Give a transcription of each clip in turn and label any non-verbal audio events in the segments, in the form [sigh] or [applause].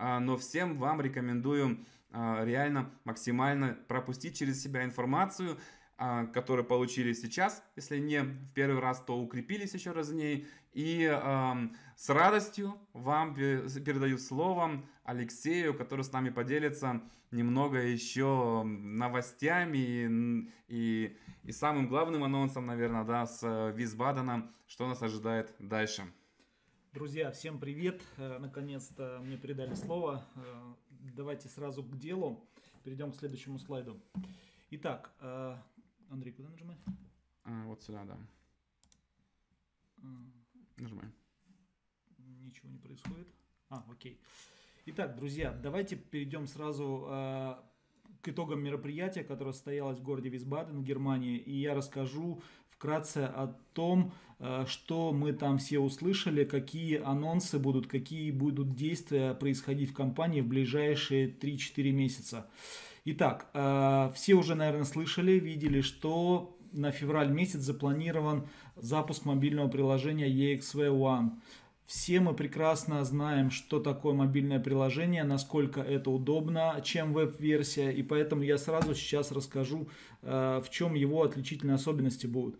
А, но всем вам рекомендую а, реально максимально пропустить через себя информацию, а, которую получили сейчас, если не в первый раз, то укрепились еще раз в ней. И с радостью вам передаю словом. Алексею, который с нами поделится немного еще новостями и, и, и самым главным анонсом, наверное, да, с э, Висбадена, что нас ожидает дальше. Друзья, всем привет! Э, наконец-то мне передали слово. Э, давайте сразу к делу. Перейдем к следующему слайду. Итак, Андрей, куда нажимать? А, вот сюда, да. Нажимаем. Ничего не происходит. А, окей. Okay. Итак, друзья, давайте перейдем сразу э, к итогам мероприятия, которое состоялось в городе Висбаден, Германии. И я расскажу вкратце о том, э, что мы там все услышали, какие анонсы будут, какие будут действия происходить в компании в ближайшие 3-4 месяца. Итак, э, все уже, наверное, слышали, видели, что на февраль месяц запланирован запуск мобильного приложения EXV One. Все мы прекрасно знаем, что такое мобильное приложение, насколько это удобно, чем веб-версия, и поэтому я сразу сейчас расскажу, э, в чем его отличительные особенности будут.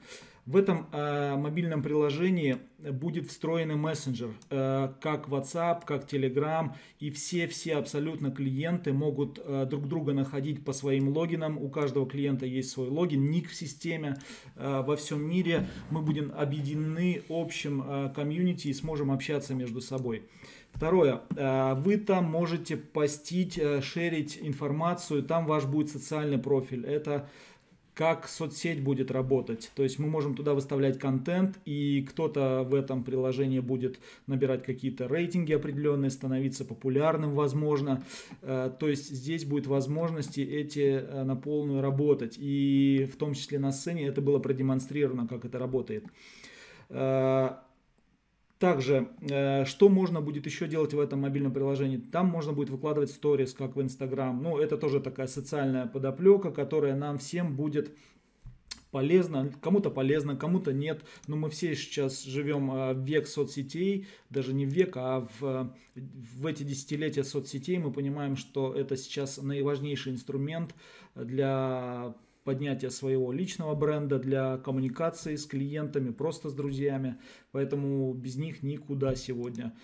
В этом э, мобильном приложении будет встроенный мессенджер, э, как WhatsApp, как Telegram, и все-все абсолютно клиенты могут э, друг друга находить по своим логинам. У каждого клиента есть свой логин, ник в системе. Э, во всем мире мы будем объединены общим э, комьюнити и сможем общаться между собой. Второе. Э, вы там можете постить, э, шерить информацию, там ваш будет социальный профиль. Это как соцсеть будет работать. То есть мы можем туда выставлять контент, и кто-то в этом приложении будет набирать какие-то рейтинги определенные, становиться популярным, возможно. Э, то есть здесь будет возможности эти э, на полную работать. И в том числе на сцене это было продемонстрировано, как это работает. Э, также, э, что можно будет еще делать в этом мобильном приложении? Там можно будет выкладывать сторис, как в Инстаграм. Ну, это тоже такая социальная подоплека, которая нам всем будет полезно, кому-то полезно, кому-то нет. Но мы все сейчас живем э, в век соцсетей, даже не в век, а в, э, в эти десятилетия соцсетей мы понимаем, что это сейчас наиважнейший инструмент для поднятия своего личного бренда, для коммуникации с клиентами, просто с друзьями. Поэтому без них никуда сегодня.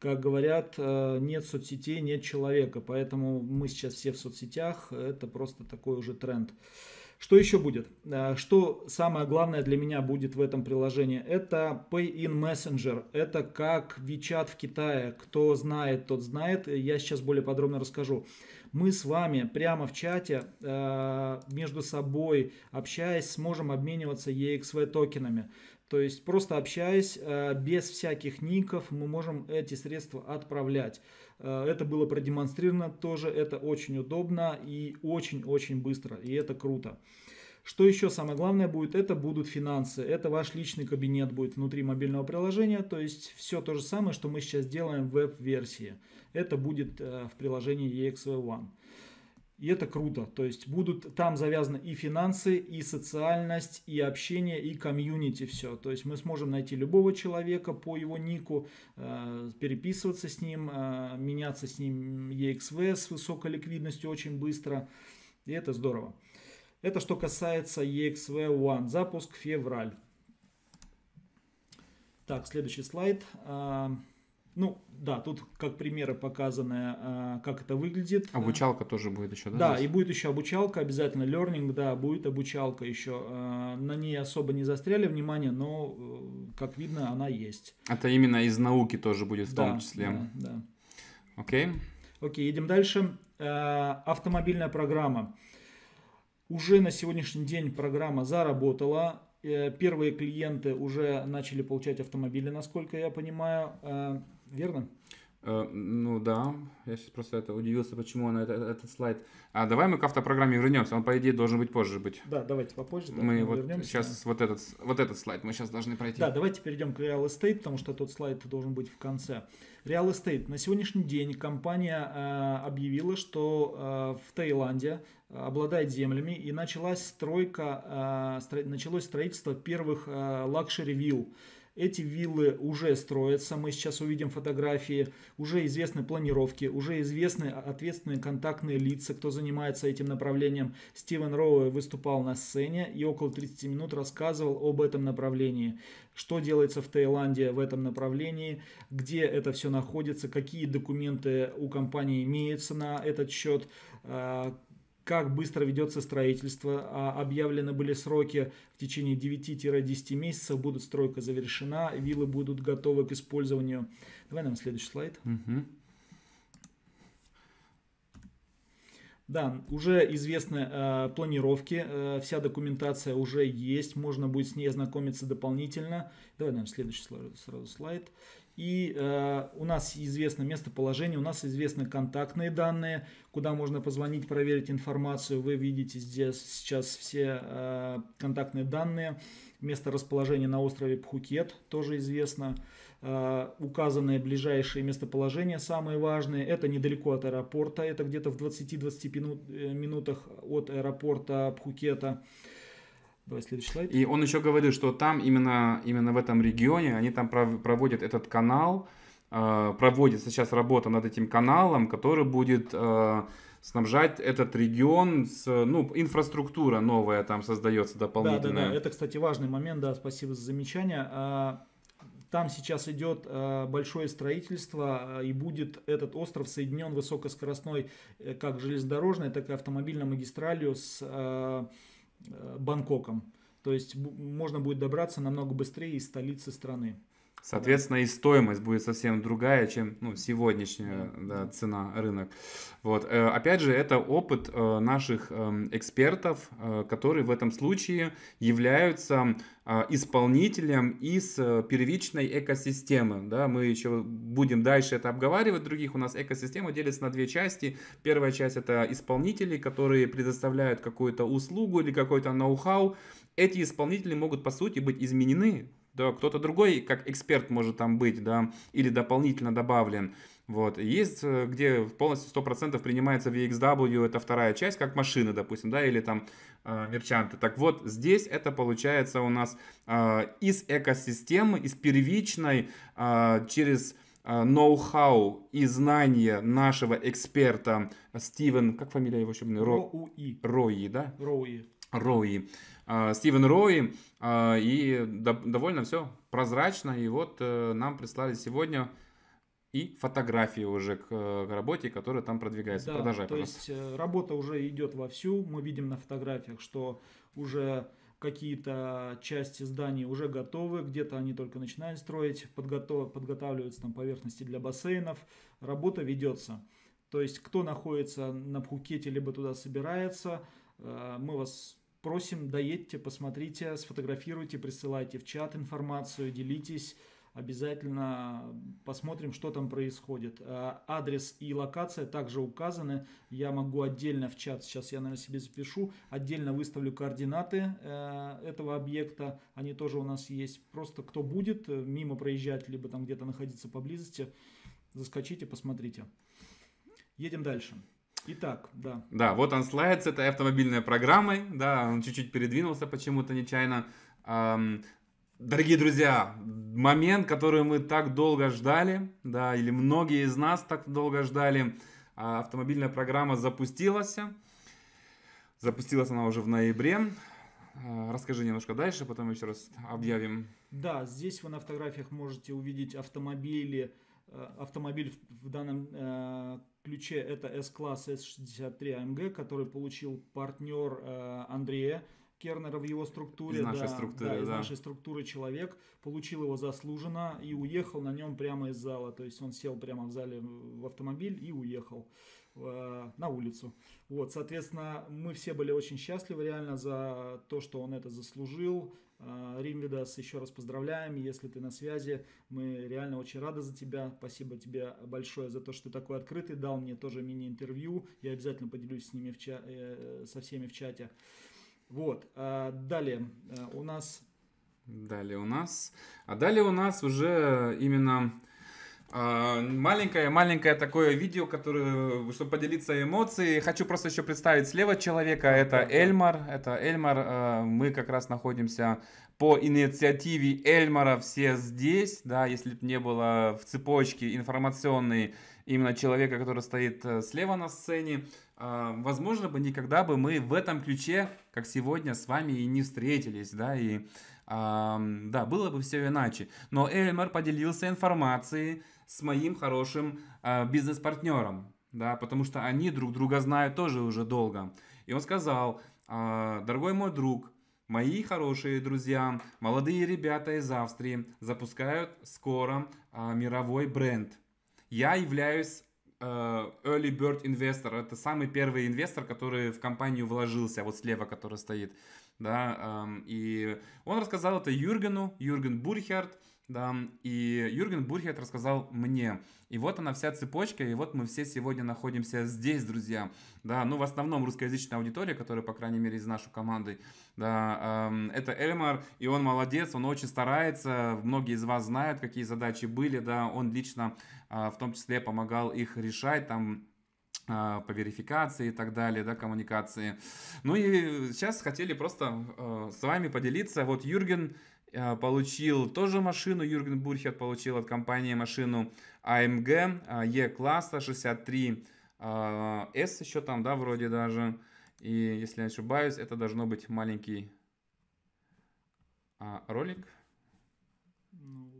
Как говорят, э, нет соцсетей, нет человека. Поэтому мы сейчас все в соцсетях. Это просто такой уже тренд. Что еще будет? Э, что самое главное для меня будет в этом приложении? Это Pay-in Messenger. Это как WeChat в Китае. Кто знает, тот знает. Я сейчас более подробно расскажу. Мы с вами прямо в чате э, между собой, общаясь, сможем обмениваться EXV токенами. То есть просто общаясь э, без всяких ников мы можем эти средства отправлять. Э, это было продемонстрировано тоже, это очень удобно и очень-очень быстро, и это круто. Что еще самое главное будет, это будут финансы. Это ваш личный кабинет будет внутри мобильного приложения. То есть все то же самое, что мы сейчас делаем в веб-версии. Это будет э, в приложении EXV One. И это круто. То есть будут там завязаны и финансы, и социальность, и общение, и комьюнити все. То есть мы сможем найти любого человека по его нику, э, переписываться с ним, э, меняться с ним EXV с высокой ликвидностью очень быстро. И это здорово. Это что касается EXV One. Запуск февраль. Так, следующий слайд. А, ну, да, тут как примеры показаны, а, как это выглядит. Обучалка тоже будет еще, да? Да, здесь? и будет еще обучалка, обязательно learning, да, будет обучалка еще. А, на ней особо не застряли внимание, но, э, как видно, она есть. Это именно из науки тоже будет в да, том числе. Да, да. Окей. Окей, едем дальше. А, автомобильная программа. Уже на сегодняшний день программа заработала. Э, первые клиенты уже начали получать автомобили, насколько я понимаю верно? Э, ну да, я сейчас просто это удивился, почему он это, этот слайд. А давай мы к автопрограмме вернемся. Он, по идее, должен быть позже быть. Да, давайте попозже. Да, мы, мы вот вернемся. сейчас вот этот, вот этот слайд мы сейчас должны пройти. Да, давайте перейдем к Real Estate, потому что тот слайд должен быть в конце. Real Estate. На сегодняшний день компания э, объявила, что э, в Таиланде э, обладает землями и началась стройка, э, стро... началось строительство первых лакшери э, вилл. Эти виллы уже строятся, мы сейчас увидим фотографии, уже известны планировки, уже известны ответственные контактные лица, кто занимается этим направлением. Стивен Роуэ выступал на сцене и около 30 минут рассказывал об этом направлении. Что делается в Таиланде в этом направлении, где это все находится, какие документы у компании имеются на этот счет, а, как быстро ведется строительство. А объявлены были сроки в течение 9-10 месяцев, будет стройка завершена, виллы будут готовы к использованию. Давай нам следующий слайд. Да, уже известны э, планировки, э, вся документация уже есть, можно будет с ней ознакомиться дополнительно. Давай, наверное, следующий сразу, сразу слайд. И э, у нас известно местоположение, у нас известны контактные данные, куда можно позвонить, проверить информацию. Вы видите здесь сейчас все э, контактные данные. Место расположения на острове Пхукет тоже известно. Э, указанные ближайшие местоположения, самые важные. Это недалеко от аэропорта, это где-то в 20-25 э, минутах от аэропорта Пхукета. Э, Давай следующий слайд. И он еще говорит, что там именно, именно в этом регионе они там проводят этот канал, э, проводится сейчас работа над этим каналом, который будет э, снабжать этот регион с, ну, инфраструктура новая там создается дополнительная. Да, да, да. Это, кстати, важный момент, да, спасибо за замечание. А, там сейчас идет э, большое строительство, и будет этот остров соединен высокоскоростной как железнодорожной, так и автомобильной магистралью с Бангкоком. То есть можно будет добраться намного быстрее из столицы страны. Соответственно, и стоимость будет совсем другая, чем ну, сегодняшняя да, цена рынок. Вот. Э, опять же, это опыт э, наших э, экспертов, которые в этом случае являются исполнителем из первичной экосистемы. Да, мы еще будем дальше это обговаривать других. У нас экосистема делится на две части. Первая часть это исполнители, которые предоставляют какую-то услугу или какой-то ноу-хау. Эти исполнители могут по сути быть изменены да, кто-то другой как эксперт может там быть, да, или дополнительно добавлен. Вот. Есть, э, где полностью 100% принимается VXW, это вторая часть, как машины, допустим, да, или там э, мерчанты. Так вот, здесь это получается у нас э, из экосистемы, из первичной, э, через э, ноу-хау и знания нашего эксперта Стивен, как фамилия его еще? Роуи. Роуи, да? Роуи. Рои, а, Стивен Рои, а, и довольно все прозрачно, и вот э, нам прислали сегодня и фотографии уже э, к, работе, которая там продвигается. Да, Продолжай, то пожалуйста. есть э, работа уже идет вовсю, мы видим на фотографиях, что уже какие-то части зданий уже готовы, где-то они только начинают строить, подготов, подготавливаются там поверхности для бассейнов, работа ведется. То есть, кто находится на Пхукете, либо туда собирается, мы вас просим, доедьте, посмотрите, сфотографируйте, присылайте в чат информацию, делитесь. Обязательно посмотрим, что там происходит. А, адрес и локация также указаны. Я могу отдельно в чат, сейчас я, наверное, себе запишу, отдельно выставлю координаты э, этого объекта. Они тоже у нас есть. Просто кто будет э, мимо проезжать, либо там где-то находиться поблизости, заскочите, посмотрите. Едем дальше. Итак, да. Да, вот он слайд с этой автомобильной программой, да, он чуть-чуть передвинулся почему-то нечаянно. Эм, дорогие друзья, момент, который мы так долго ждали, да, или многие из нас так долго ждали, а, автомобильная программа запустилась. Запустилась она уже в ноябре. А, расскажи немножко дальше, потом еще раз объявим. Да, здесь вы на фотографиях можете увидеть автомобили, Э, автомобиль в данном э, ключе это S-класс S63 AMG, а который получил партнер э, Андрея Кернера в его структуре. Из нашей да, структуры, да, из нашей структуры человек. Получил его заслуженно и уехал на нем прямо из зала. То есть он сел прямо в зале в автомобиль и уехал э, на улицу. Вот, соответственно, мы все были очень счастливы реально за то, что он это заслужил. А, Римвидас, еще раз поздравляем, если ты на связи, мы реально очень рады за тебя, спасибо тебе большое за то, что ты такой открытый, дал мне тоже мини-интервью, я обязательно поделюсь с ними в ча- э, со всеми в чате. Вот, а далее э, у нас... Далее у нас... А далее у нас уже именно Маленькое-маленькое такое видео, которое, чтобы поделиться эмоциями, Хочу просто еще представить слева человека. Это Эльмар. Это Эльмар. А, мы как раз находимся по инициативе Эльмара все здесь. Да, если бы не было в цепочке информационной именно человека, который стоит э, слева на сцене, а, возможно бы никогда бы мы в этом ключе, как сегодня, с вами и не встретились, да, и да, было бы все иначе. Но Эльмар поделился информацией, с моим хорошим э, бизнес-партнером, да, потому что они друг друга знают тоже уже долго. И он сказал, э, дорогой мой друг, мои хорошие друзья, молодые ребята из Австрии запускают скоро э, мировой бренд. Я являюсь э, early bird инвестор, это самый первый инвестор, который в компанию вложился, вот слева, который стоит, да, эм, и он рассказал это Юргену, Юрген Бурхерт, да, и Юрген Бурхет рассказал мне. И вот она вся цепочка, и вот мы все сегодня находимся здесь, друзья, да, ну, в основном русскоязычная аудитория, которая, по крайней мере, из нашей команды, да, э, это Эльмар, и он молодец, он очень старается, многие из вас знают, какие задачи были, да, он лично э, в том числе помогал их решать, там, а, по верификации и так далее, да, коммуникации. Ну и сейчас хотели просто э, с вами поделиться. Вот Юрген Э, получил тоже машину, Юрген Бурхет получил от компании машину AMG E-класса 63 S еще там, да, вроде даже. И если я ошибаюсь, это должно быть маленький а, ролик. Ну,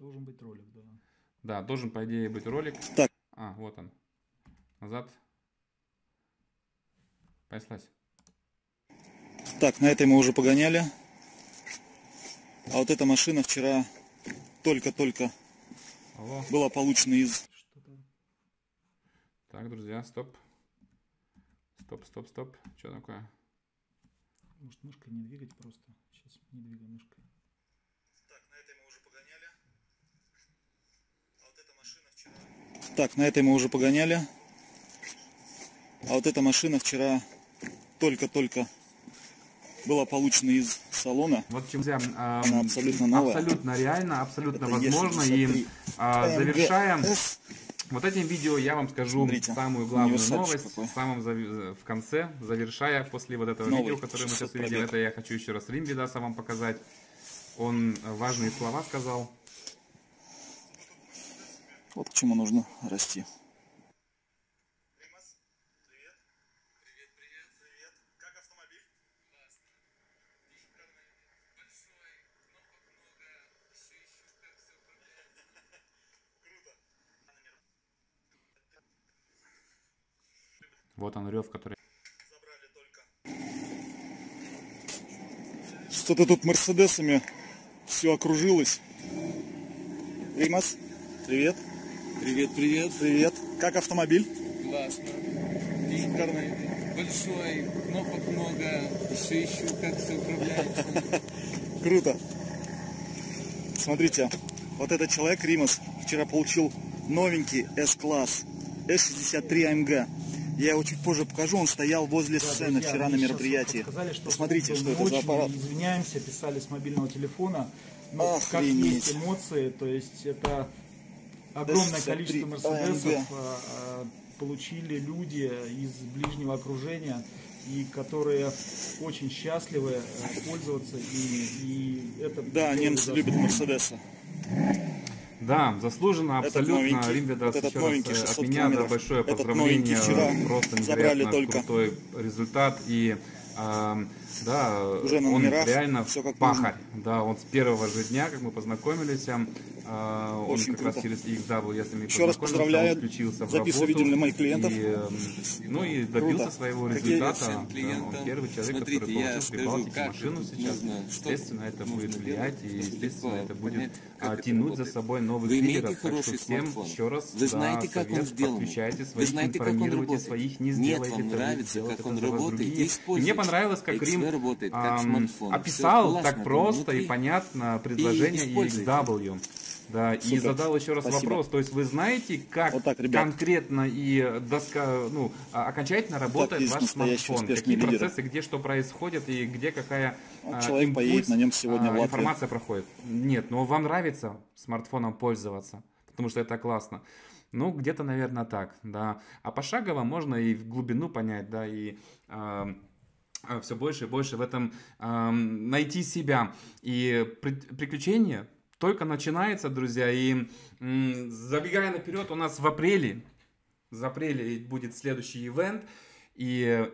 должен быть ролик, да. Да, должен, по идее, быть ролик. Так. А, вот он. Назад. Понеслась. Так, на этой мы уже погоняли. А вот эта машина вчера только-только была получена из... Так, друзья, стоп. Стоп, стоп, стоп. Что такое? Может мышкой не двигать просто? Сейчас не двигаю мышкой. Так, на этой мы уже погоняли. А вот эта машина вчера... Так, на этой мы уже погоняли. А вот эта машина вчера только-только была получена из салона. Вот чем друзья, э, абсолютно Абсолютно реально, абсолютно Это возможно. И э, а, завершая вот этим видео я вам скажу Смотрите, самую главную новость, в самом э, в конце, завершая после вот этого Новый, видео, которое мы сейчас увидели. Это я хочу еще раз Римбидаса вам показать. Он важные слова сказал. Вот к чему нужно расти. Вот он рев, который... Что-то тут мерседесами все окружилось. Римас, привет. Привет, привет. Привет. Как автомобиль? Классно. И Большой, кнопок много, еще ищу, как все управляется. [laughs] Круто. Смотрите, вот этот человек, Римас, вчера получил новенький S-класс S63 AMG. Я его чуть позже покажу. Он стоял возле да, сцены друзья, вчера на мероприятии. Сказали, что Посмотрите, что это за аппарат. Извиняемся, писали с мобильного телефона. Но ну, Охренеть. как есть эмоции, то есть это огромное количество а, мерседесов а, а, получили люди из ближнего окружения и которые очень счастливы э, пользоваться ими. И это да, немцы любят Мерседеса. Да, заслуженно абсолютно. Олимпиада вот еще новенький, раз э, от меня да, большое поздравление. Просто невероятно только... крутой результат. И а, да, Уже на он реально все как пахарь. Можно. Да, он с первого же дня, как мы познакомились, эм, а, он Очень как круто. раз через XWS Еще раз поздравляю, включился в записываю видео для моих клиентов. И, эм, ну и добился круто. своего результата. Да, ну, он первый человек, Смотрите, который получил скажу, прибалтике машину сейчас. Нужно, естественно, это будет влиять, и естественно, типа это будет понять, тянуть за собой новых Вы лидеров. Так что всем смартфон. еще раз Вы знаете, да, как совет, он сделан. подключайте своих, Вы знаете, информируйте как он своих, не сделайте. Нет, вам нравится, как он работает, Мне понравилось, как Рим описал так просто и понятно предложение XW. Да, Супер. и задал еще раз Спасибо. вопрос. То есть вы знаете, как вот так, конкретно и доска, ну, а, окончательно работает ваш смартфон? Какие лидеры. процессы, где что происходит и где какая ну, а, человек импульс, поедет на нем сегодня а, в информация проходит? Нет, но вам нравится смартфоном пользоваться, потому что это классно. Ну, где-то, наверное, так, да. А пошагово можно и в глубину понять, да, и э, все больше и больше в этом э, найти себя. И при, приключения только начинается, друзья. И забегая наперед, у нас в апреле, в апреле будет следующий ивент. И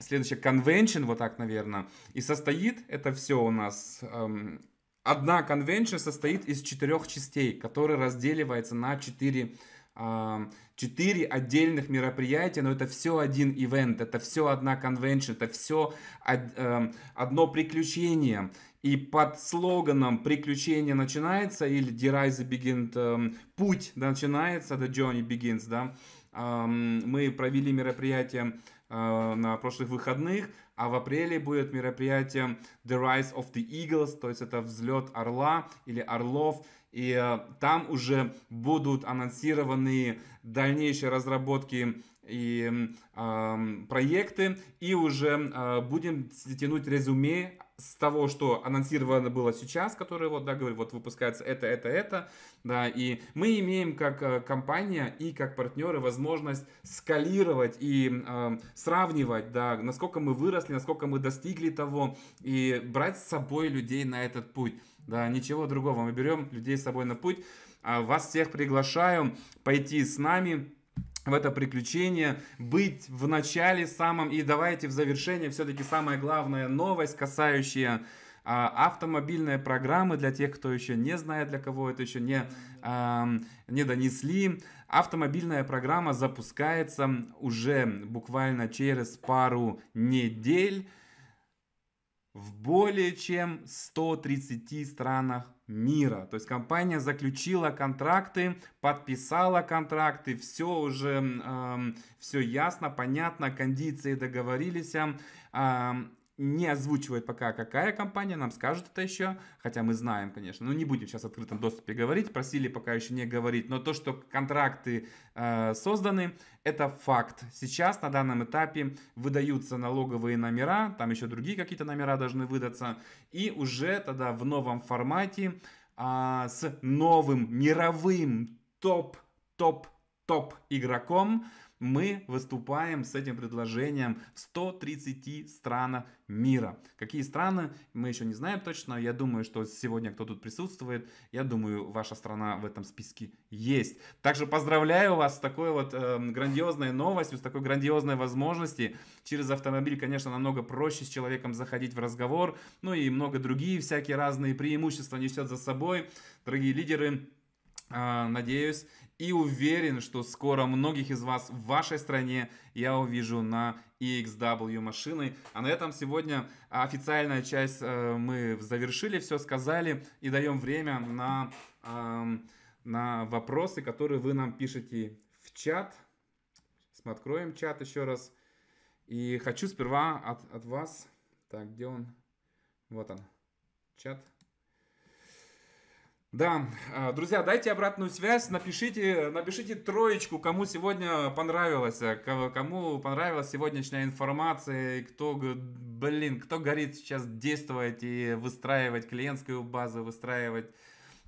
следующий конвеншн, вот так, наверное. И состоит это все у нас... Эм, одна конвеншн состоит из четырех частей, которые разделиваются на четыре а, четыре отдельных мероприятия, но это все один ивент, это все одна конвеншн, это все эм, одно приключение. И под слоганом «Приключение начинается» или «The Rise Begins», эм, «Путь начинается», «The Journey Begins», да, эм, мы провели мероприятие э, на прошлых выходных, а в апреле будет мероприятие The Rise of the Eagles, то есть это взлет орла или орлов, и э, там уже будут анонсированы дальнейшие разработки и э, проекты, и уже э, будем тянуть резюме с того, что анонсировано было сейчас, которое вот, да, говорю, вот выпускается это, это, это, да, и мы имеем как э, компания и как партнеры возможность скалировать и э, сравнивать, да, насколько мы выросли, насколько мы достигли того, и брать с собой людей на этот путь, да, ничего другого, мы берем людей с собой на путь, а вас всех приглашаю пойти с нами, в это приключение, быть в начале самом, и давайте в завершение все-таки самая главная новость, касающая а, автомобильные программы для тех, кто еще не знает, для кого это еще не, а, не донесли. Автомобильная программа запускается уже буквально через пару недель в более чем 130 странах мира. То есть компания заключила контракты, подписала контракты, все уже, э, все ясно, понятно, кондиции договорились. Э, не озвучивает пока, какая компания, нам скажут это еще, хотя мы знаем, конечно, но ну, не будем сейчас в открытом доступе говорить, просили пока еще не говорить, но то, что контракты э, созданы, это факт. Сейчас на данном этапе выдаются налоговые номера, там еще другие какие-то номера должны выдаться, и уже тогда в новом формате э, с новым мировым топ-топ-топ игроком, мы выступаем с этим предложением в 130 странах мира. Какие страны, мы еще не знаем точно. Я думаю, что сегодня кто тут присутствует, я думаю, ваша страна в этом списке есть. Также поздравляю вас с такой вот э, грандиозной новостью, с такой грандиозной возможностью. Через автомобиль, конечно, намного проще с человеком заходить в разговор. Ну и много другие всякие разные преимущества несет за собой. Дорогие лидеры, а, надеюсь и уверен, что скоро многих из вас в вашей стране я увижу на EXW машины. А на этом сегодня официальная часть э, мы завершили, все сказали и даем время на, эм, на вопросы, которые вы нам пишете в чат. Сейчас мы откроем чат еще раз. И хочу сперва от, от вас... Так, где он? Вот он, чат. Да, а, друзья, дайте обратную связь, напишите, напишите троечку, кому сегодня понравилось, э, кому понравилась сегодняшняя информация, кто, блин, кто горит сейчас действовать и выстраивать клиентскую базу, выстраивать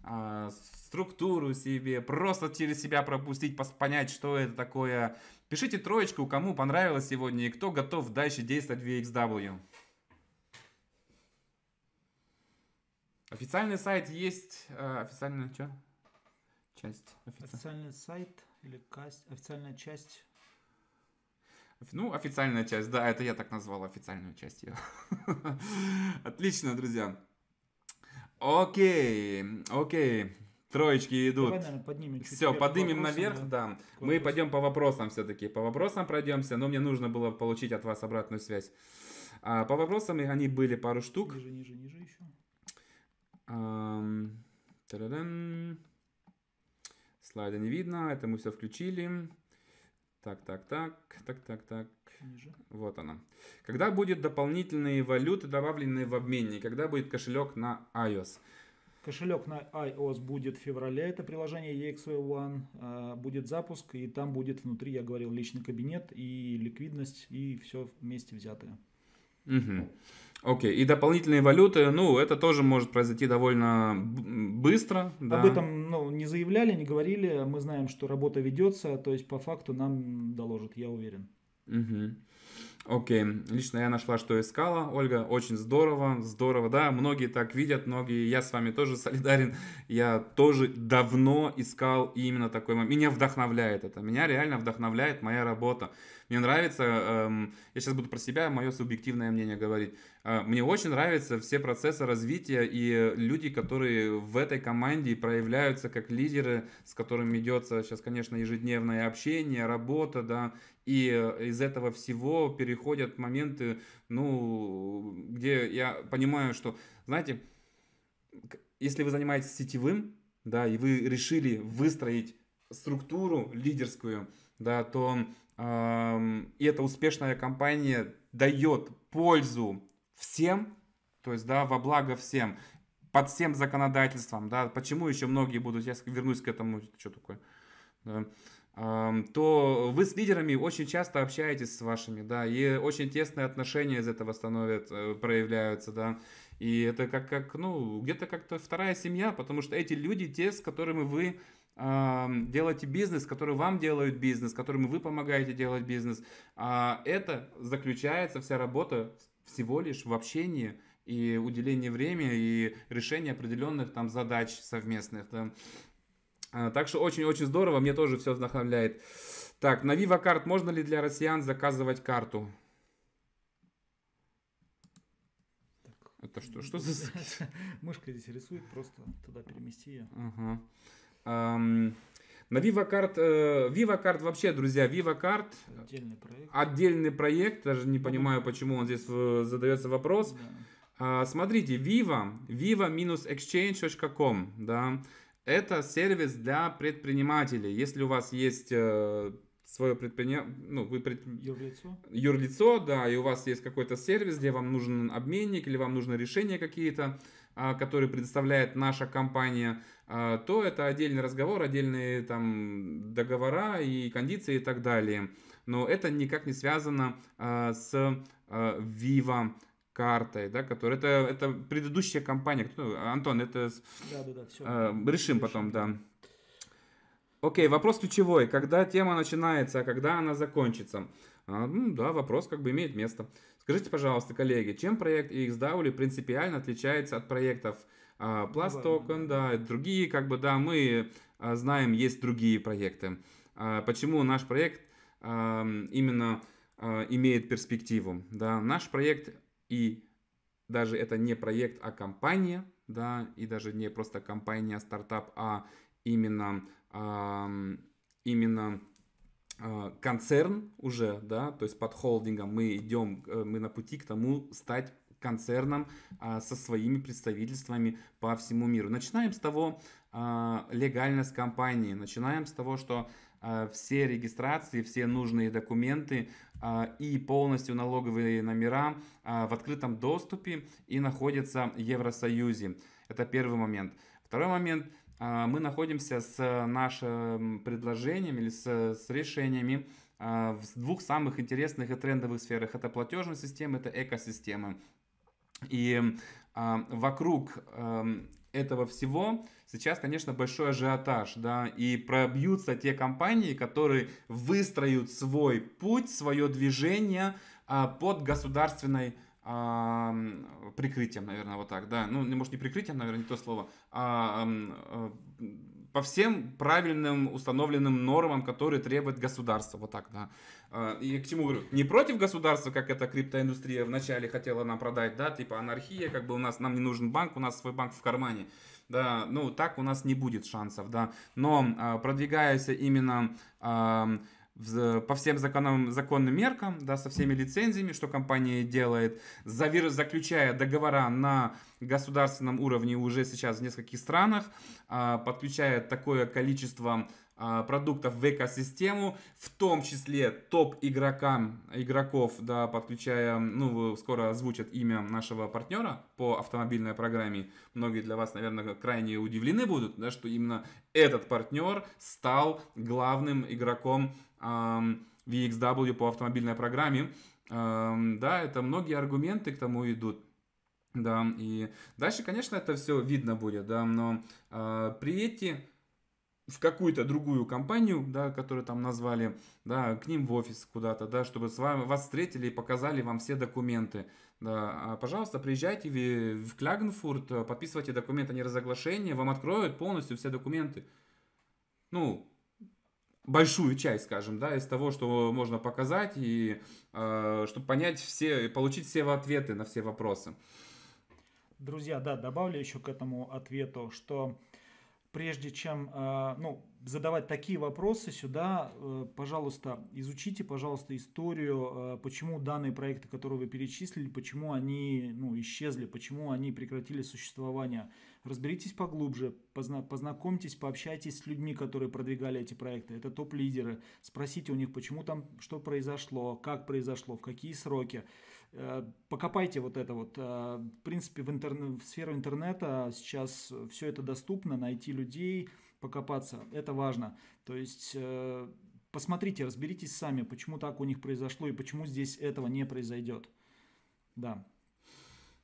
а, структуру себе, просто через себя пропустить, понять, что это такое. Пишите троечку, кому понравилось сегодня и кто готов дальше действовать в XW. Официальный сайт есть. Э, официальная что? Часть. Офици... Официальный сайт или касть? Официальная часть. Ну, официальная часть, да, это я так назвал официальную часть. [laughs] Отлично, друзья. Окей, окей. Троечки идут. Давай, наверное, поднимем чуть Все, поднимем вопросам, наверх, да. да. Мы пойдем по вопросам все-таки. По вопросам пройдемся, но мне нужно было получить от вас обратную связь. А, по вопросам они были пару штук. Ниже, ниже, ниже еще. Слайда не видно, это мы все включили. Так, так, так, так, так, так. Ниже. Вот она. Когда будет дополнительные валюты добавленные в обменник? Когда будет кошелек на iOS? Кошелек на iOS будет в феврале. Это приложение EXO One. А, будет запуск, и там будет внутри, я говорил, личный кабинет и ликвидность, и все вместе взятое. Угу. Окей, okay. и дополнительные валюты, ну, это тоже может произойти довольно быстро. Да. Об этом ну, не заявляли, не говорили, мы знаем, что работа ведется, то есть по факту нам доложат, я уверен. Угу. Uh-huh. Окей, okay. лично я нашла, что искала, Ольга, очень здорово, здорово, да, многие так видят, многие, я с вами тоже [laughs] солидарен, я тоже давно искал именно такой момент, меня вдохновляет это, меня реально вдохновляет моя работа, мне нравится, эм, я сейчас буду про себя, мое субъективное мнение говорить. Э, мне очень нравятся все процессы развития и люди, которые в этой команде проявляются как лидеры, с которыми идется сейчас, конечно, ежедневное общение, работа, да, и э, из этого всего переходят моменты, ну, где я понимаю, что, знаете, если вы занимаетесь сетевым, да, и вы решили выстроить структуру лидерскую, да, то и эта успешная компания дает пользу всем, то есть, да, во благо всем, под всем законодательством, да, почему еще многие будут, я вернусь к этому, что такое, да, то вы с лидерами очень часто общаетесь с вашими, да, и очень тесные отношения из этого становятся, э, проявляются, да, и это как, как ну, где-то как-то вторая семья, потому что эти люди те, с которыми вы делаете бизнес, который вам делают бизнес, которому вы помогаете делать бизнес. А, это заключается вся работа всего лишь в общении и уделении времени и решении определенных там задач совместных. Там. А, так что очень-очень здорово, мне тоже все вдохновляет. Так, на Viva карт можно ли для россиян заказывать карту? Так. Это что, что за... [laughs] Мышка здесь рисует, просто туда перемести ее. Ага. Эм, на VivaCard, э, VivaCard вообще, друзья, VivaCard отдельный проект. отдельный проект, даже не понимаю, почему он здесь задается вопрос. Да. Э, смотрите, Viva, viva-exchange.com, да, это сервис для предпринимателей. Если у вас есть э, свое предпринимание, ну, вы пред... юрлицо? юрлицо, да, и у вас есть какой-то сервис, где вам нужен обменник или вам нужно решение какие-то, а, которые предоставляет наша компания, а, то это отдельный разговор, отдельные там договора и кондиции и так далее. Но это никак не связано а, с Viva картой, да, которая это это предыдущая компания. Антон, это да, да, да, все. решим, решим потом, да. Окей, вопрос ключевой. Когда тема начинается, а когда она закончится? А, ну, да, вопрос как бы имеет место. Скажите, пожалуйста, коллеги, чем проект XW принципиально отличается от проектов а, Plus Token, да, другие, как бы, да, мы а, знаем, есть другие проекты. А, почему наш проект а, именно а, имеет перспективу? Да, наш проект и даже это не проект, а компания, да, и даже не просто компания, а стартап, а именно именно а, концерн уже, да, то есть под холдингом мы идем, э, мы на пути к тому стать концерном а, со своими представительствами по всему миру. Начинаем с того, а, легальность компании, начинаем с того, что все регистрации, все нужные документы и полностью налоговые номера в открытом доступе и находятся в Евросоюзе. Это первый момент. Второй момент – а, мы находимся с э, нашим предложением или с, с решениями а, в двух самых интересных и трендовых сферах. Это платежные системы, это экосистемы. И а, вокруг эм, этого всего сейчас, конечно, большой ажиотаж, да, и пробьются те компании, которые выстроят свой путь, свое движение под государственной а, прикрытием, наверное, вот так, да, ну, не может, не прикрытием, наверное, не то слово, а, а, по всем правильным установленным нормам, которые требует государство, вот так, да. А, и к чему говорю? Не против государства, как эта криптоиндустрия вначале хотела нам продать, да, типа анархия, как бы у нас, нам не нужен банк, у нас свой банк в кармане, да, ну, так у нас не будет шансов, да, но а, продвигаясь именно... А, по всем законам, законным меркам, да, со всеми лицензиями, что компания делает, завир, заключая договора на государственном уровне уже сейчас в нескольких странах, а, подключая такое количество а, продуктов в экосистему, в том числе топ игрокам, игроков, да, подключая, ну, скоро озвучат имя нашего партнера по автомобильной программе. Многие для вас, наверное, крайне удивлены будут, да, что именно этот партнер стал главным игроком эм, VXW по автомобильной программе. Эм, да, это многие аргументы к тому идут. Да, и дальше, конечно, это все видно будет, да, но э, при эти в какую-то другую компанию, да, которую там назвали, да, к ним в офис куда-то, да, чтобы с вами, вас встретили и показали вам все документы. Да, а, пожалуйста, приезжайте в, в Клягенфурт, подписывайте документы о неразоглашении, вам откроют полностью все документы. Ну, большую часть, скажем, да, из того, что можно показать, и э, а, чтобы понять все, получить все ответы на все вопросы. Друзья, да, добавлю еще к этому ответу, что э, прежде чем а, ну, задавать такие вопросы сюда, э, пожалуйста, изучите, пожалуйста, историю, э, почему данные проекты, которые вы перечислили, почему они ну, исчезли, почему они прекратили существование. Разберитесь поглубже, познакомьтесь, пообщайтесь с людьми, которые продвигали эти проекты. Это топ-лидеры. Спросите у них, почему там что произошло, как произошло, в какие сроки. Э, покопайте вот это вот. Э, в принципе, в, интерн... в сферу интернета сейчас все это доступно, найти людей, покопаться, это важно. То есть э, посмотрите, разберитесь сами, почему так у них произошло и почему здесь этого не произойдет. Да.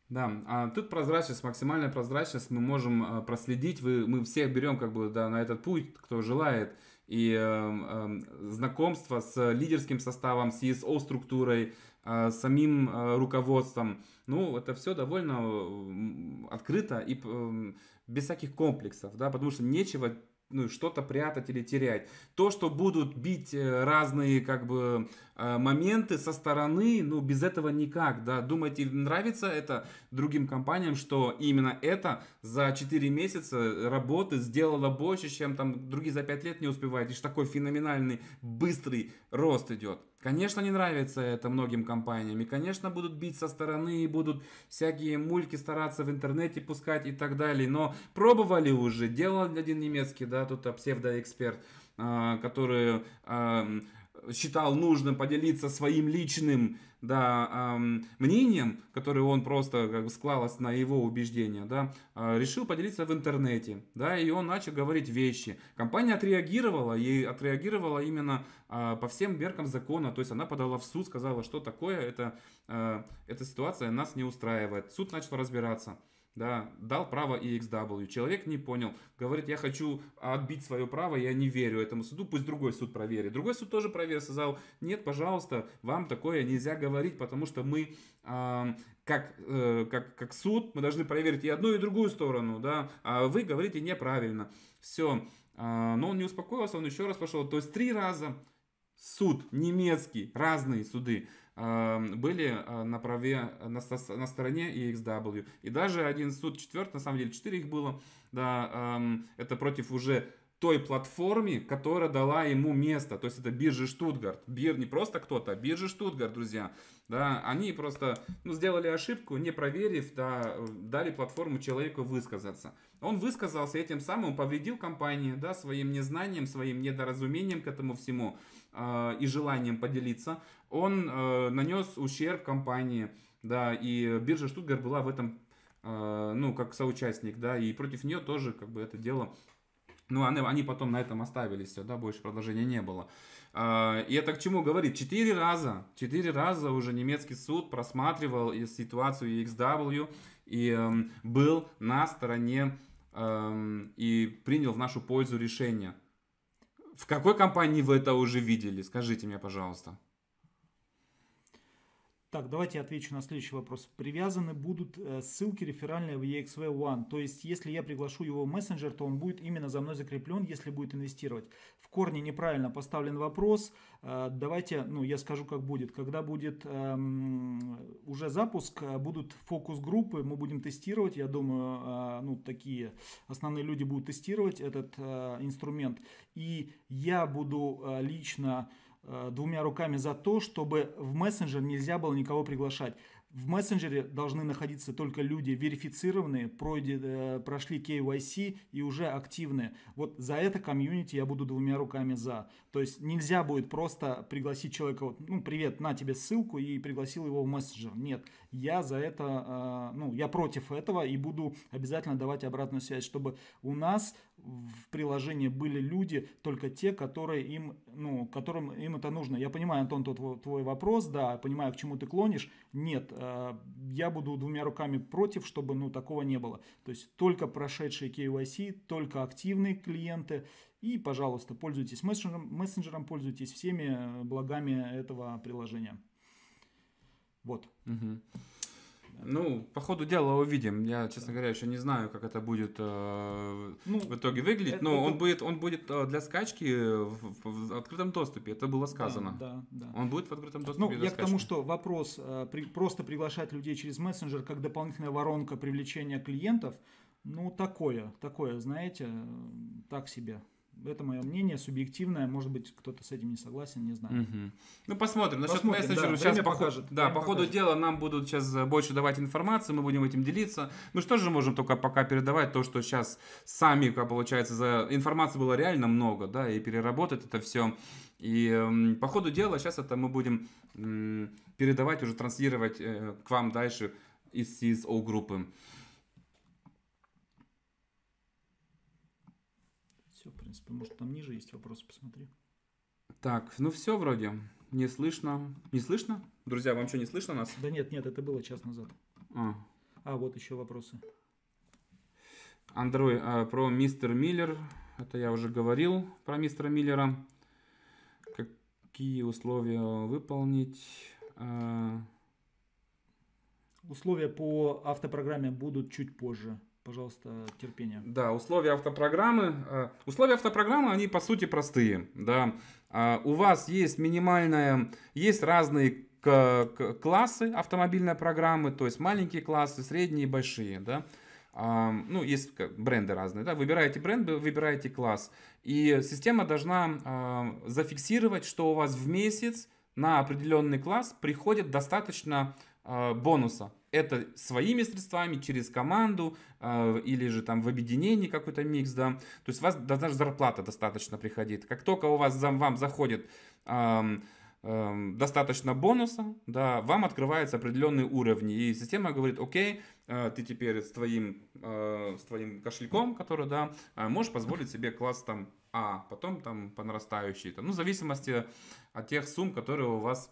Да, а тут прозрачность, максимальная прозрачность, мы можем проследить, вы, мы всех берем как бы да, на этот путь, кто желает, и э, э, знакомство с лидерским составом, с ESO-структурой, Э, самим э, руководством. Ну, это все довольно открыто и эм, без всяких комплексов, да, потому что нечего ну, что-то прятать или терять. То, что будут бить э, разные как бы моменты со стороны, ну, без этого никак, да. Думаете, нравится это другим компаниям, что именно это за 4 месяца работы сделало больше, чем там другие за 5 лет не успевают, и такой феноменальный быстрый рост идет. Конечно, не нравится это многим компаниям. И, конечно, будут бить со стороны, и будут всякие мульки стараться в интернете пускать и так далее. Но пробовали уже. Делал один немецкий, да, тут псевдоэксперт, а, который считал нужным поделиться своим личным да, мнением, которое он просто как бы склалось на его убеждения, да, а, решил поделиться в интернете, да, и он начал говорить вещи. Компания отреагировала, и отреагировала именно а, по всем меркам закона, то есть она подала в суд, сказала, что такое, это, а, эта ситуация нас не устраивает. Суд начал разбираться да, дал право EXW, человек не понял, говорит, я хочу отбить свое право, я не верю этому суду, пусть другой суд проверит. Другой суд тоже проверил, сказал, нет, пожалуйста, вам такое нельзя говорить, потому что мы э, как, э, как, как суд, мы должны проверить и одну, и другую сторону, да, а вы говорите неправильно. Все, э, а, но он не успокоился, он еще раз пошел, то есть три раза суд немецкий, разные суды, были а, на праве, на, на стороне EXW. И даже один суд, четвертый, на самом деле четыре их было, да, это против уже той платформе, которая дала ему место. То есть это биржа Штутгарт. Бир не просто кто-то, а биржа Штутгарт, друзья. Да, они просто ну, сделали ошибку, не проверив, да, дали платформу человеку высказаться. Он высказался, и тем самым повредил компании да, своим незнанием, своим недоразумением к этому всему. А, и желанием поделиться, он э, нанес ущерб компании, да, и биржа Штутгарт была в этом, э, ну, как соучастник, да, и против нее тоже, как бы, это дело ну, они, они потом на этом оставились все, да, больше продолжения не было. А, и это к чему говорит? Четыре раза, четыре раза уже немецкий суд просматривал ситуацию XW и эм, был на стороне эм, и принял в нашу пользу решение. В какой компании вы это уже видели? Скажите мне, пожалуйста. Так, давайте я отвечу на следующий вопрос. Привязаны будут э, ссылки реферальные в EXV One. То есть, если я приглашу его в мессенджер, то он будет именно за мной закреплен, если будет инвестировать. В корне неправильно поставлен вопрос. Э, давайте, ну, я скажу, как будет. Когда будет эм, уже запуск, э, будут фокус-группы, мы будем тестировать. Я думаю, э, ну, такие основные люди будут тестировать этот э, инструмент. И я буду э, лично... Лично Э, двумя руками за то, чтобы в мессенджер нельзя было никого приглашать. В мессенджере должны находиться только люди верифицированные, пройди, э, прошли KYC и уже активные. Вот за это комьюнити я буду двумя руками за. То есть нельзя будет просто пригласить человека, вот, ну, привет, на тебе ссылку и пригласил его в мессенджер. Нет, я за это, э, ну, я против этого и буду обязательно давать обратную связь, чтобы у нас в приложении были люди, только те, которые им, ну, которым им это нужно. Я понимаю, Антон, тот твой вопрос, да, понимаю, к чему ты клонишь. Нет, э, я буду двумя руками против, чтобы, ну, такого не было. То есть только прошедшие KYC, только активные клиенты. И, пожалуйста, пользуйтесь мессенджером, мессенджером пользуйтесь всеми э, благами этого приложения. Вот. Угу. Ну, по ходу дела увидим. Я, честно говоря, еще не знаю, как это будет э, ну, в итоге выглядеть. Но это... он будет, он будет э, для скачки в, в открытом доступе. Это было сказано. Да, да, да. Он будет в открытом доступе. Ну, я скачки. к тому, что вопрос э, при, просто приглашать людей через мессенджер как дополнительная воронка привлечения клиентов, ну такое, такое, знаете, э, так себе. Это мое мнение, субъективное. Может быть, кто-то с этим не согласен, не знаю. Угу. Ну, посмотрим. Насчет посмотрим, мессенджеров да, сейчас ну, покажет, да, по ходу дела нам будут сейчас э, больше давать информации, мы будем этим делиться. Ну что же можем только пока передавать то, что сейчас сами, как получается, за информации было реально много, да, и переработать это все. И э, по ходу дела сейчас это мы будем э, передавать, уже транслировать э, к вам дальше из CSO группы. все, в принципе. Может, там ниже есть вопросы, посмотри. Так, ну все вроде. Не слышно. Не слышно? Друзья, вам что, не слышно нас? Да нет, нет, это было час назад. А, а вот еще вопросы. Андрой а, про мистер Миллер. Это я уже говорил про мистера Миллера. Какие условия выполнить? А. Условия по автопрограмме будут чуть позже пожалуйста, терпение. Да, условия автопрограммы. Э, условия автопрограммы, они по сути простые. Да. А, у вас есть минимальная, есть разные классы автомобильной программы, то есть маленькие классы, средние и большие. Да. А, ну, есть бренды разные. Да. Выбираете бренд, выбираете класс. И система должна а, зафиксировать, что у вас в месяц на определенный класс приходит достаточно бонуса это своими средствами, через команду э, или же там в объединении какой-то микс, да. То есть у вас даже зарплата достаточно приходит. Как только у вас за, вам заходит э, э, достаточно бонуса, да, вам открываются определенные уровни. И система говорит, окей, э, ты теперь с твоим, э, с твоим кошельком, который, да, э, можешь позволить себе класс там А, потом там по нарастающей. Там, ну, в зависимости от тех сумм, которые у вас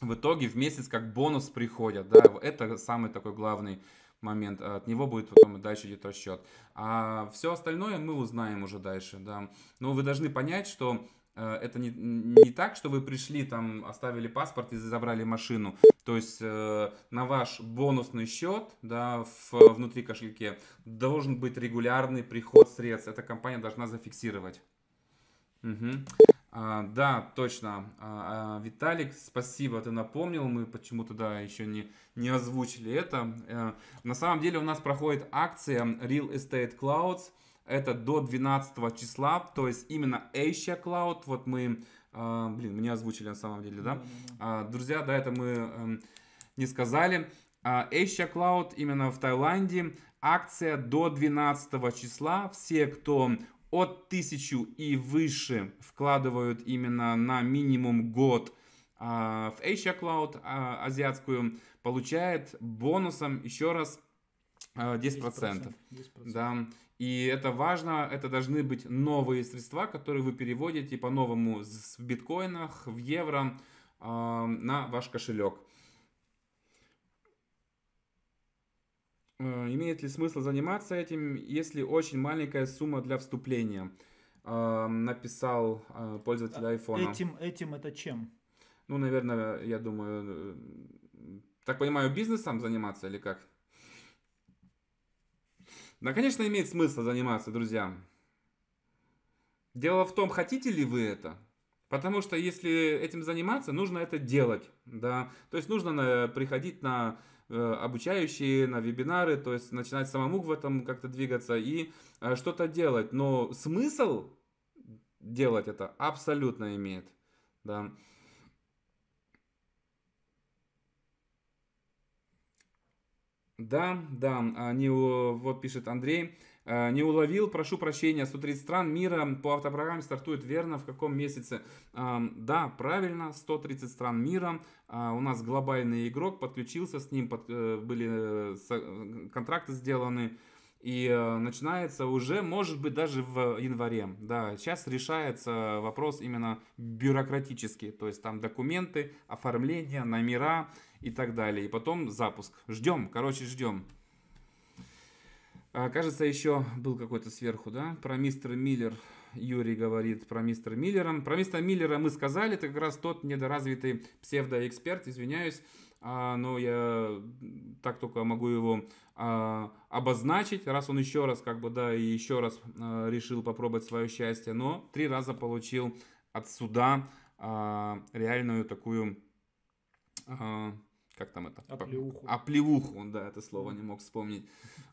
в итоге в месяц как бонус приходят. Да, это самый такой главный момент. А от него будет потом и дальше идет расчет. А все остальное мы узнаем уже дальше. Да. Но вы должны понять, что э, это не, не так, что вы пришли, там, оставили паспорт и забрали машину. То есть э, на ваш бонусный счет да, в, внутри кошельке должен быть регулярный приход средств. Эта компания должна зафиксировать. Угу. А, да, точно. А, а, Виталик, спасибо, ты напомнил. Мы почему-то да, еще не, не озвучили это. Э, на самом деле у нас проходит акция Real Estate Clouds. Это до 12 числа, то есть именно Asia Cloud. Вот мы, а, блин, не озвучили на самом деле, да? друзья, да, это мы эм, не сказали. Asia Cloud именно в Таиланде акция до 12 числа. Все, кто от 1000 и выше вкладывают именно на минимум год а, в Asia Cloud а, азиатскую, получает бонусом еще раз 10%. А, 10%. Да. И это важно, это должны быть новые средства, которые вы переводите по-новому в биткоинах, в евро э, на ваш кошелек. Э, имеет ли смысл заниматься этим, если очень маленькая сумма для вступления? Э, написал э, пользователь iPhone. А этим, этим это чем? Ну, наверное, я думаю, так понимаю, бизнесом заниматься или как? Да, конечно, имеет смысл заниматься, друзья. Дело в том, хотите ли вы это? Потому что если этим заниматься, нужно это делать, да. То есть нужно приходить на Э, обучающие, на вебинары, то есть начинать самому в этом как-то двигаться и э, что-то делать. Но смысл делать это абсолютно имеет. Да. Да, да, они, а, вот пишет Андрей, Э, не уловил, прошу прощения, 130 стран мира по автопрограмме стартует верно в каком месяце? Эм, да, правильно, 130 стран мира. Э, у нас глобальный игрок подключился с ним, э, были контракты сделаны. И начинается уже, может быть, даже в январе. Да, сейчас решается вопрос именно бюрократический. То есть там документы, оформление, номера и так далее. И потом запуск. Ждем, короче, ждем. А, кажется, еще был какой-то сверху, да? Про мистера Миллер Юрий говорит про мистера Миллера. Про мистера Миллера мы сказали, это как раз тот недоразвитый псевдоэксперт, извиняюсь, а, но я так только могу его а, обозначить, раз он еще раз, как бы, да, и еще раз решил попробовать свое счастье, но три раза получил от суда реальную такую как там это? Оплеуху. Оплеуху, да, это слово не мог вспомнить.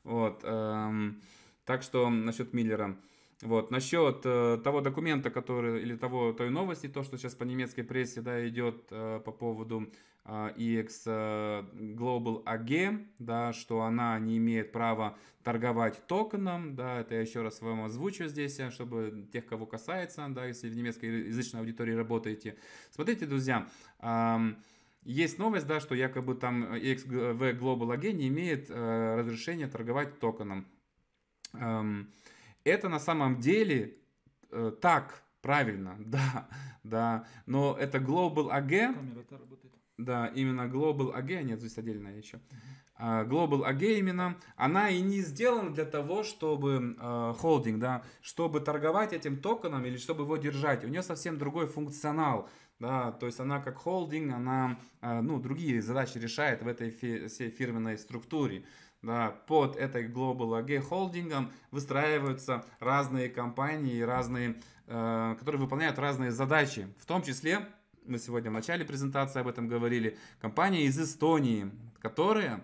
Вот. Эм, так что насчет Миллера. Вот. Насчет э, того документа, который, или того, той новости, то, что сейчас по немецкой прессе да, идет э, по поводу э, EX э, Global AG, да, что она не имеет права торговать токеном, да, это я еще раз вам озвучу здесь, чтобы тех, кого касается, да, если в немецкой язычной аудитории работаете. Смотрите, друзья, э, есть новость, да, что якобы там э, XV э, Global AG не имеет э, разрешения торговать токеном. Эм, это на самом деле э, так, правильно, [laughs] да, да, но это Global AG. Да, именно Global AG, а нет, здесь отдельная еще. А, Global AG именно, она и не сделана для того, чтобы э, да, чтобы торговать этим токеном или чтобы его держать. У нее совсем другой функционал да, то есть она как холдинг, она, э, ну, другие задачи решает в этой фи- всей фирменной структуре. Да, под этой Global AG холдингом выстраиваются разные компании, разные, э, которые выполняют разные задачи, в том числе мы сегодня в начале презентации об этом говорили, компания из Эстонии, которая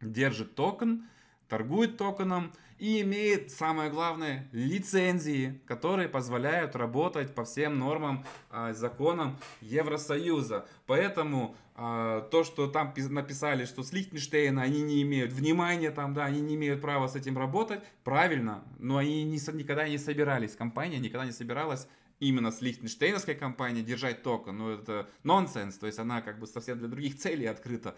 держит токен, торгует токеном и имеет, самое главное, лицензии, которые позволяют работать по всем нормам, э, законам Евросоюза. Поэтому э, то, что там написали, что с Лихтенштейна они не имеют внимания, там, да, они не имеют права с этим работать, правильно, но они не, никогда не собирались, компания никогда не собиралась именно с лихтенштейновской компанией держать токен, ну это нонсенс, то есть она как бы совсем для других целей открыта.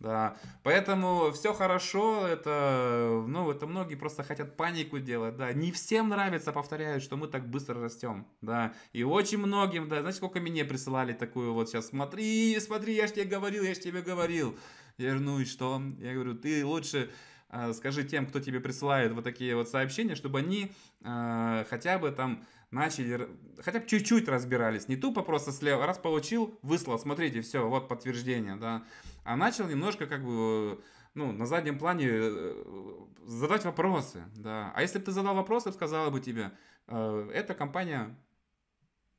Да, поэтому все хорошо, это, ну, это многие просто хотят панику делать, да, не всем нравится, повторяю, что мы так быстро растем, да, и очень многим, да, знаете, сколько мне присылали такую вот сейчас, смотри, смотри, я же тебе говорил, я же тебе говорил, я говорю, ну и что, я говорю, ты лучше а, скажи тем, кто тебе присылает вот такие вот сообщения, чтобы они э, хотя бы там начали хотя бы чуть-чуть разбирались, не тупо просто слева, раз получил, выслал, смотрите, все, вот подтверждение, да, а начал немножко как бы ну, на заднем плане э, задать вопросы, да. А если бы ты задал вопросы, сказала бы тебе, э, эта компания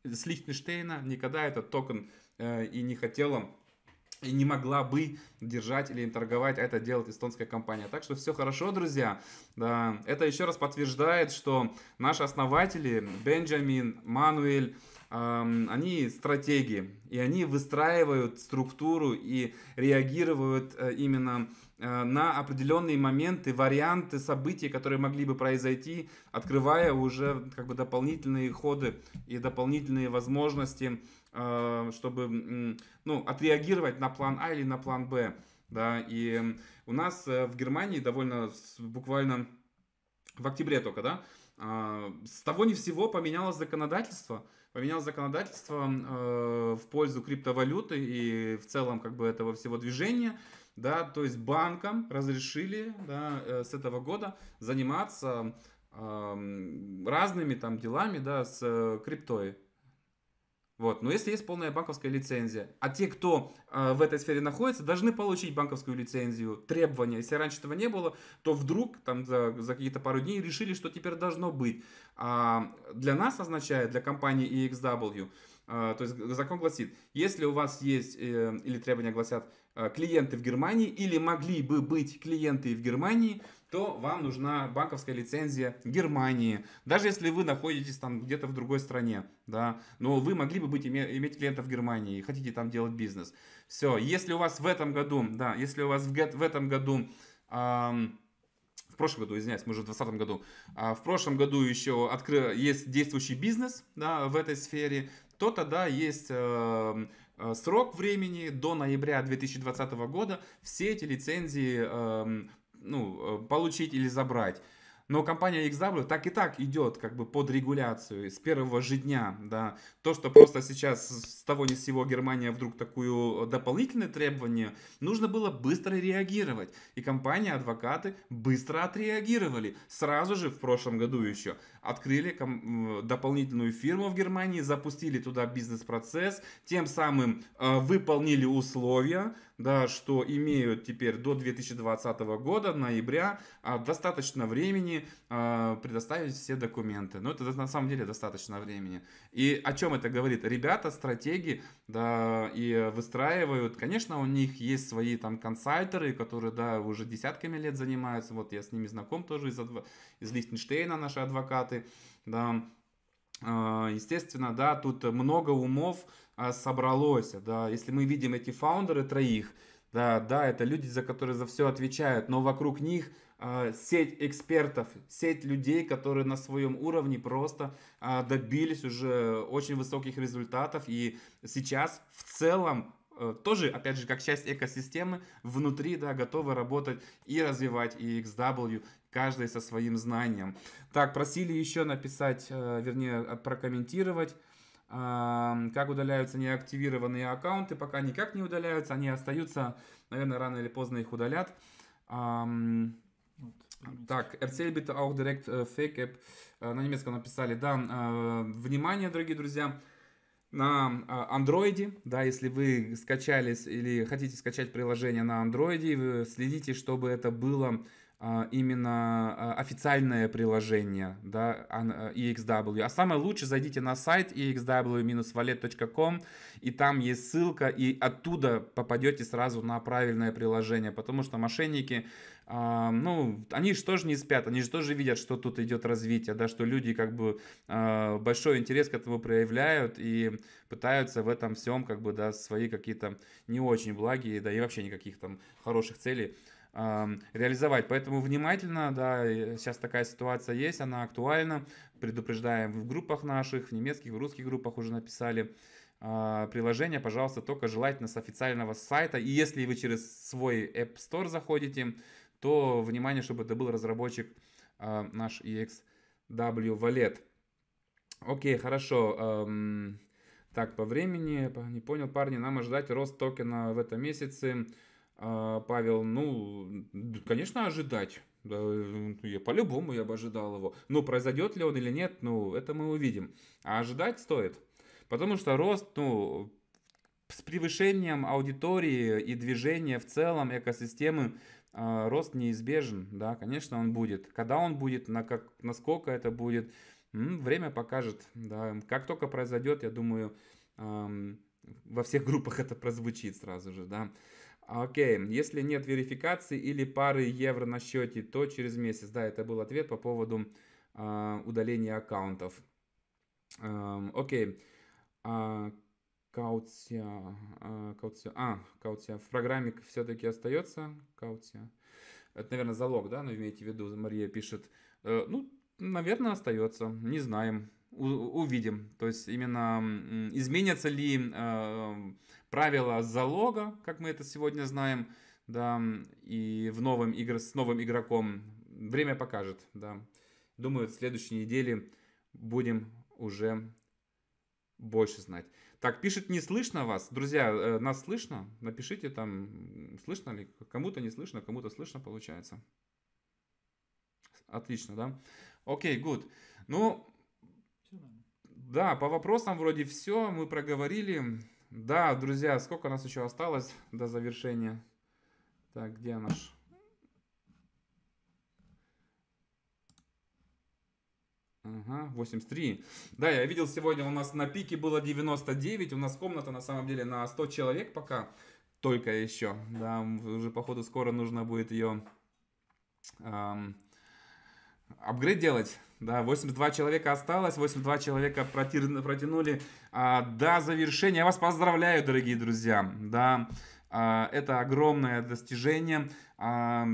с Лихтенштейна никогда этот токен э, и не хотела и не могла бы держать или торговать, а это делает эстонская компания. Так что все хорошо, друзья. Да, это еще раз подтверждает, что наши основатели Бенджамин, Мануэль, они стратеги, и они выстраивают структуру и реагируют э, именно э, на определенные моменты, варианты событий, которые могли бы произойти, открывая уже как бы дополнительные ходы и дополнительные возможности, э, чтобы ну, отреагировать на план А или на план Б. Да, и у нас в Германии довольно буквально в октябре только, да, а, с того не всего поменялось законодательство – поменял законодательство э, в пользу криптовалюты и в целом как бы этого всего движения, да, то есть банкам разрешили да, э, с этого года заниматься э, разными там делами, да, с э, криптой, вот. Но если есть полная банковская лицензия, а те, кто э, в этой сфере находится, должны получить банковскую лицензию, требования. Если раньше этого не было, то вдруг там за, за какие-то пару дней решили, что теперь должно быть. А для нас означает, для компании EXW, а, то есть закон гласит, если у вас есть э, или требования гласят э, клиенты в Германии или могли бы быть клиенты в Германии, то вам нужна банковская лицензия Германии. Даже если вы находитесь там где-то в другой стране, да, но вы могли бы быть, иметь, иметь клиентов в Германии и хотите там делать бизнес. Все, если у вас в этом году, да, если у вас в, в этом году... Эм, в прошлом году, извиняюсь, мы уже в 2020 году, а в прошлом году еще откры... есть действующий бизнес да, в этой сфере, то тогда есть э, э срок времени до ноября 2020 года все эти лицензии эм, ну, э, получить или забрать. Но компания XW так и так идет как бы под регуляцию с первого же дня, да. То, что просто сейчас с того ни с сего Германия вдруг такую э, дополнительное требование, нужно было быстро реагировать. И компания, адвокаты быстро отреагировали. Сразу же в прошлом году еще открыли дополнительную фирму в Германии, запустили туда бизнес-процесс, тем самым э, выполнили условия, да, что имеют теперь до 2020 года, ноября, а достаточно времени а, предоставить все документы. Но ну, это на самом деле достаточно времени. И о чем это говорит? Ребята, стратеги, да, и выстраивают. Конечно, у них есть свои там консайтеры, которые, да, уже десятками лет занимаются. Вот я с ними знаком тоже из, адв... из Лихтенштейна, наши адвокаты, да. А, естественно, да, тут много умов, а, собралось, да, если мы видим эти фаундеры троих, да, да, это люди, за которые за все отвечают, но вокруг них э, сеть экспертов, сеть людей, которые на своем уровне просто э, добились уже очень высоких результатов. И сейчас в целом э, тоже, опять же, как часть экосистемы, внутри, да, готовы работать и развивать и XW, каждый со своим знанием. Так, просили еще написать, э, вернее, прокомментировать как удаляются неактивированные аккаунты, пока никак не удаляются, они остаются, наверное, рано или поздно их удалят. Так, erzähl bitte auch direkt э, Fake App. Э, на немецком написали, да. Э, внимание, дорогие друзья. На андроиде, да, если вы скачались или хотите скачать приложение на андроиде, следите, чтобы это было а, именно а, официальное приложение да, а, EXW. А самое лучшее зайдите на сайт exw-wallet.com, и там есть ссылка, и оттуда попадете сразу на правильное приложение, потому что мошенники, ну, они же тоже не спят, они же тоже видят, что тут идет развитие, да, что люди как бы большой интерес к этому проявляют и пытаются в этом всем как бы, да, свои какие-то не очень благие, да, и вообще никаких там хороших целей реализовать. Поэтому внимательно, да, сейчас такая ситуация есть, она актуальна. Предупреждаем в группах наших, в немецких, в русских группах уже написали а, приложение, пожалуйста, только желательно с официального сайта. И если вы через свой App Store заходите, то внимание, чтобы это был разработчик а, наш EXW Wallet. Окей, хорошо. Так, по времени, не понял, парни, нам ожидать рост токена в этом месяце. А, Павел, ну, конечно, ожидать. Я по-любому я бы ожидал его. Но ну, произойдет ли он или нет, ну, это мы увидим. А ожидать стоит. Потому что рост, ну, с превышением аудитории и движения в целом экосистемы а, рост неизбежен, да, конечно, он будет. Когда он будет, на как, насколько это будет, время покажет, да. Как только произойдет, я думаю, во всех группах это прозвучит сразу же, да. А, окей, okay. если нет верификации или пары евро на счете, то через месяц. Да, это был ответ по поводу э, удаления аккаунтов. Эм, окей. А, каутсия, а, каутсия, а, в программе все-таки остается. Каутсия. Это, наверное, залог, да, но имейте в виду, Мария пишет. Э, ну, наверное, остается. Не знаем. У, увидим. То есть именно изменятся ли э, правила залога, как мы это сегодня знаем, да, и в новом игр, с новым игроком. Время покажет, да. Думаю, в следующей неделе будем уже больше знать. Так, пишет, не слышно вас. Друзья, э, нас слышно? Напишите там, слышно ли? Кому-то не слышно, кому-то слышно получается. Отлично, да? Окей, okay, good. Ну, да, по вопросам вроде все, мы проговорили. Да, друзья, сколько у нас еще осталось до завершения? Так, где наш... Ага, 83. Да, я видел сегодня, у нас на пике было 99. У нас комната на самом деле на 100 человек пока. Только еще. Да, уже походу скоро нужно будет ее... Эм, апгрейд делать. Да, 82 человека осталось, 82 человека протянули, протянули а, до завершения. Я вас поздравляю, дорогие друзья. Да, а, это огромное достижение а,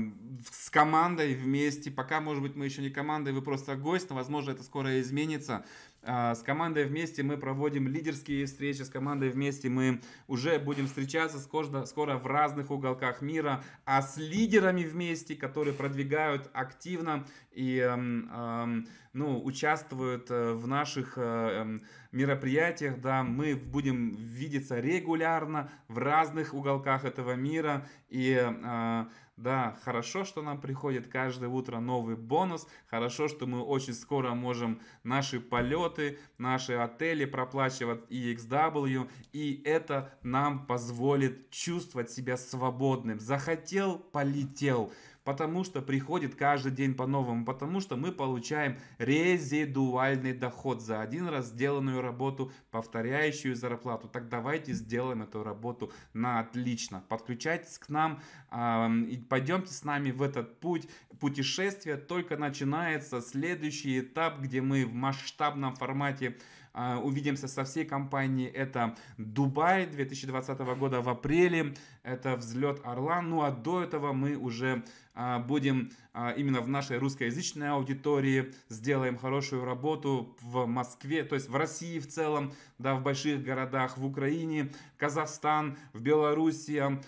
с командой вместе. Пока, может быть, мы еще не команда, и вы просто гость, но, возможно, это скоро изменится. А, с командой вместе мы проводим лидерские встречи, с командой вместе мы уже будем встречаться скоро, скоро в разных уголках мира, а с лидерами вместе, которые продвигают активно и эм, эм, ну, участвуют э, в наших э, эм, мероприятиях, да, мы будем видеться регулярно в разных уголках этого мира и э, да, хорошо, что нам приходит каждое утро новый бонус. Хорошо, что мы очень скоро можем наши полеты, наши отели проплачивать и XW. И это нам позволит чувствовать себя свободным. Захотел, полетел потому что приходит каждый день по-новому, потому что мы получаем резидуальный доход за один раз сделанную работу, повторяющую зарплату. Так давайте сделаем эту работу на отлично. Подключайтесь к нам, э, пойдемте с нами в этот путь. Путешествие только начинается, следующий этап, где мы в масштабном формате а, увидимся со всей компанией. Это Дубай 2020 года в апреле, это взлет Орлан. Ну а до этого мы уже а, будем а, именно в нашей русскоязычной аудитории, сделаем хорошую работу в Москве, то есть в России в целом, да, в больших городах, в Украине, Казахстан, в Белоруссии,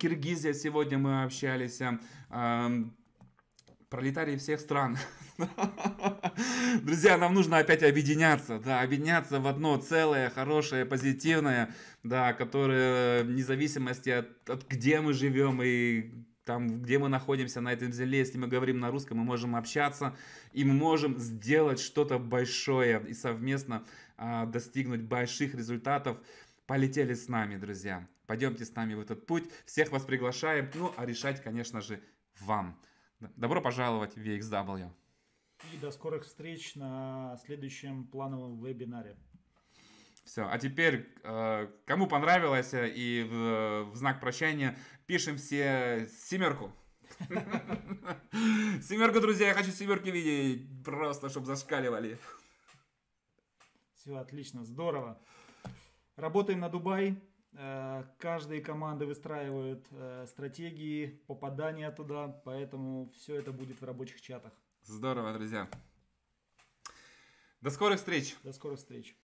Киргизия сегодня мы общались, пролетарии всех стран. [laughs] Друзья, нам нужно опять объединяться, да, объединяться в одно целое, хорошее, позитивное, да, которое вне зависимости от, от где мы живем и там, где мы находимся на этом земле, если мы говорим на русском, мы можем общаться, и мы можем сделать что-то большое и совместно а, достигнуть больших результатов. Полетели с нами, друзья. Пойдемте с нами в этот путь. Всех вас приглашаем. Ну, а решать, конечно же, вам. Добро пожаловать в VXW. И до скорых встреч на следующем плановом вебинаре. Все, а теперь, э, кому понравилось и в, в знак прощания, пишем все семерку. [laughs] Семерку, друзья, я хочу семерки видеть, просто чтобы зашкаливали. Все, отлично, здорово. Работаем на Дубай. Э, Каждые команды выстраивают э, стратегии попадания туда, поэтому все это будет в рабочих чатах. Здорово, друзья. До скорых встреч. До скорых встреч.